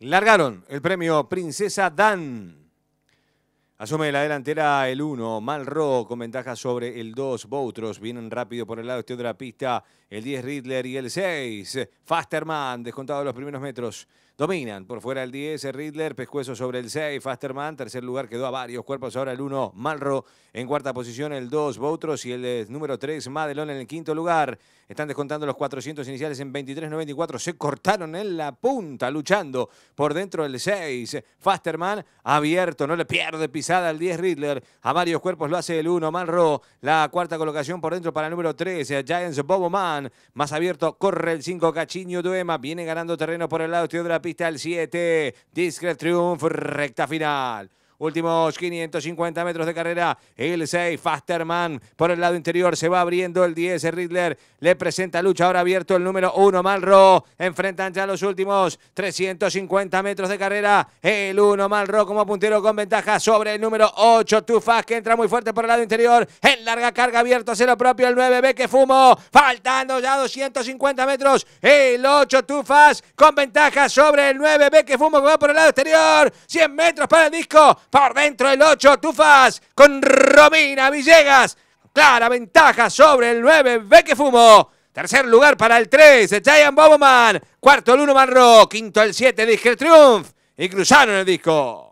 largaron el premio Princesa Dan. Asume la delantera el 1, Malro con ventaja sobre el 2, Boutros vienen rápido por el lado exterior de la pista, el 10 ridler y el 6, Fasterman descontado los primeros metros, dominan por fuera el 10, ridler pescuezo sobre el 6, Fasterman, tercer lugar quedó a varios cuerpos, ahora el 1, Malro en cuarta posición, el 2, Boutros y el eh, número 3, madelón en el quinto lugar, están descontando los 400 iniciales en 23-94. se cortaron en la punta luchando por dentro el 6, Fasterman abierto, no le pierde pisar cada el 10 Riddler. A varios cuerpos lo hace el 1 Manro. La cuarta colocación por dentro para el número 13, eh, Giants Bobo Man. Más abierto corre el 5 Cachiño Duema. Viene ganando terreno por el lado de la pista el 7. Discret Triumph. Recta final. Últimos 550 metros de carrera. El 6, Fasterman. Por el lado interior se va abriendo el 10. Riddler le presenta lucha. Ahora abierto el número 1, Malro. Enfrentan ya los últimos 350 metros de carrera. El 1, Malro como puntero con ventaja sobre el número 8, Tufas, que entra muy fuerte por el lado interior. En larga carga abierto a cero propio el 9, ve que fumo. Faltando ya 250 metros. El 8, Tufas con ventaja sobre el 9, ve que fumo que va por el lado exterior. 100 metros para el disco. Por dentro el 8, Tufas con Romina Villegas. Clara ventaja sobre el 9, Fumo. Tercer lugar para el 3, Giant Boboman. Cuarto el 1, Marro. Quinto el 7, Disque Triumph. Y cruzaron el disco.